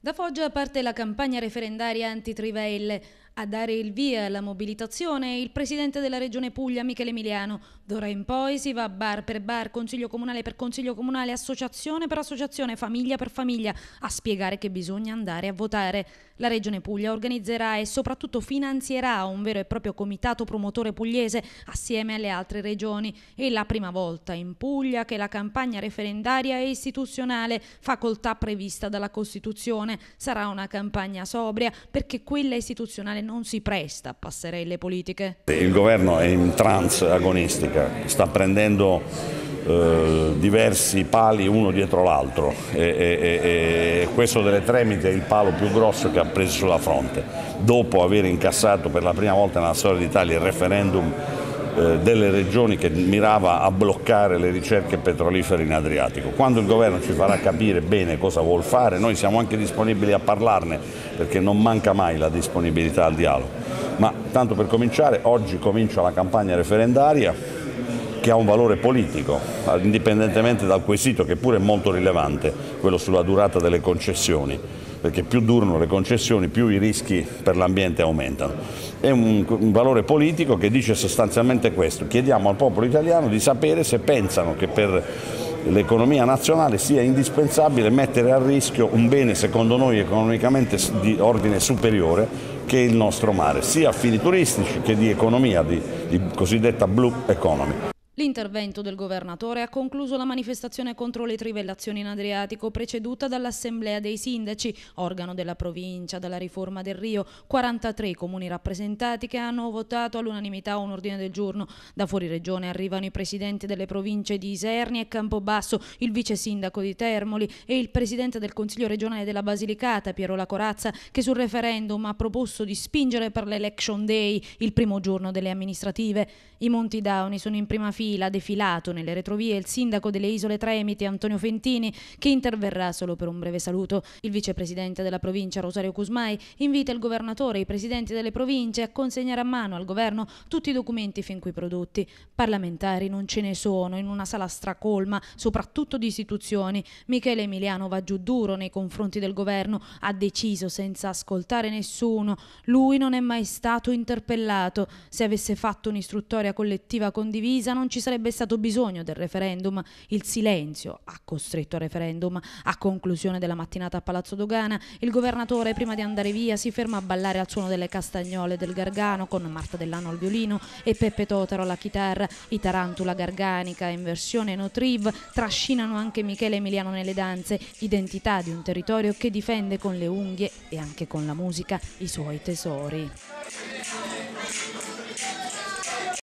Da Foggia parte la campagna referendaria anti-trivelle. A dare il via alla mobilitazione il presidente della regione Puglia Michele Emiliano. D'ora in poi si va bar per bar, consiglio comunale per consiglio comunale, associazione per associazione, famiglia per famiglia a spiegare che bisogna andare a votare. La regione Puglia organizzerà e soprattutto finanzierà un vero e proprio comitato promotore pugliese assieme alle altre regioni. È la prima volta in Puglia che la campagna referendaria e istituzionale, facoltà prevista dalla Costituzione. Sarà una campagna sobria perché quella istituzionale non si presta a passerelle politiche. Il governo è in trance agonistica, sta prendendo eh, diversi pali uno dietro l'altro e, e, e, questo delle tremite è il palo più grosso che ha preso sulla fronte dopo aver incassato per la prima volta nella storia d'Italia il referendum eh, delle regioni che mirava a bloccare le ricerche petrolifere in Adriatico. Quando il governo ci farà capire bene cosa vuol fare, noi siamo anche disponibili a parlarne perché non manca mai la disponibilità al dialogo. Ma tanto per cominciare, oggi comincia la campagna referendaria che ha un valore politico, indipendentemente dal quesito che pure è molto rilevante, quello sulla durata delle concessioni perché più durano le concessioni più i rischi per l'ambiente aumentano. È un, un valore politico che dice sostanzialmente questo, chiediamo al popolo italiano di sapere se pensano che per l'economia nazionale sia indispensabile mettere a rischio un bene secondo noi economicamente di ordine superiore che è il nostro mare, sia a fini turistici che di economia, di, di cosiddetta blue economy. L'intervento del governatore ha concluso la manifestazione contro le trivellazioni in Adriatico preceduta dall'Assemblea dei Sindaci, organo della provincia dalla riforma del Rio, 43 comuni rappresentati che hanno votato all'unanimità un ordine del giorno. Da fuori regione arrivano i presidenti delle province di Isernia e Campobasso, il vice sindaco di Termoli e il presidente del Consiglio regionale della Basilicata, Piero La Corazza, che sul referendum ha proposto di spingere per l'Election Day, il primo giorno delle amministrative. I Monti Downi sono in prima fila fila, defilato nelle retrovie il sindaco delle isole Tremiti Antonio Fentini che interverrà solo per un breve saluto. Il vicepresidente della provincia Rosario Cusmai invita il governatore e i presidenti delle province a consegnare a mano al governo tutti i documenti fin qui prodotti. Parlamentari non ce ne sono in una sala stracolma, soprattutto di istituzioni. Michele Emiliano va giù duro nei confronti del governo, ha deciso senza ascoltare nessuno. Lui non è mai stato interpellato. Se avesse fatto un'istruttoria collettiva condivisa non ci ci sarebbe stato bisogno del referendum, il silenzio ha costretto al referendum. A conclusione della mattinata a Palazzo Dogana, il governatore prima di andare via si ferma a ballare al suono delle castagnole del Gargano con Marta Dellano al violino e Peppe Totaro alla chitarra, i Tarantula Garganica in versione Notriv trascinano anche Michele Emiliano nelle danze, identità di un territorio che difende con le unghie e anche con la musica i suoi tesori.